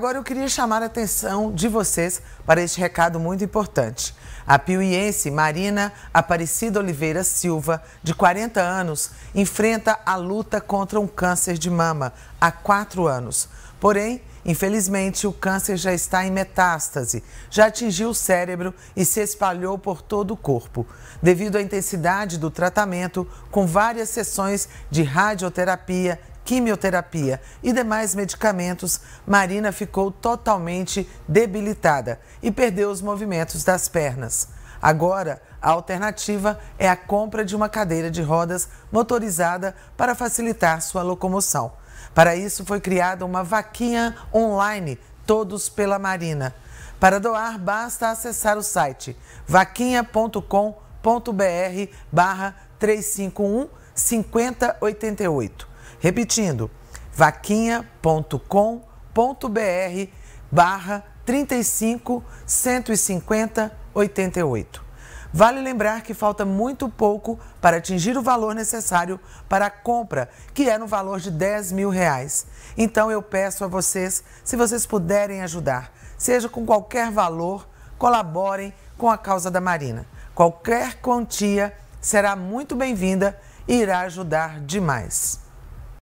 Agora eu queria chamar a atenção de vocês para este recado muito importante. A piuiense Marina Aparecida Oliveira Silva, de 40 anos, enfrenta a luta contra um câncer de mama há quatro anos. Porém, infelizmente, o câncer já está em metástase, já atingiu o cérebro e se espalhou por todo o corpo. Devido à intensidade do tratamento, com várias sessões de radioterapia quimioterapia e demais medicamentos, Marina ficou totalmente debilitada e perdeu os movimentos das pernas. Agora, a alternativa é a compra de uma cadeira de rodas motorizada para facilitar sua locomoção. Para isso, foi criada uma vaquinha online, Todos pela Marina. Para doar, basta acessar o site vaquinha.com.br barra 351 5088. Repetindo, vaquinha.com.br barra 35 150 88. Vale lembrar que falta muito pouco para atingir o valor necessário para a compra, que é no valor de 10 mil reais. Então eu peço a vocês, se vocês puderem ajudar, seja com qualquer valor, colaborem com a causa da Marina. Qualquer quantia será muito bem-vinda e irá ajudar demais.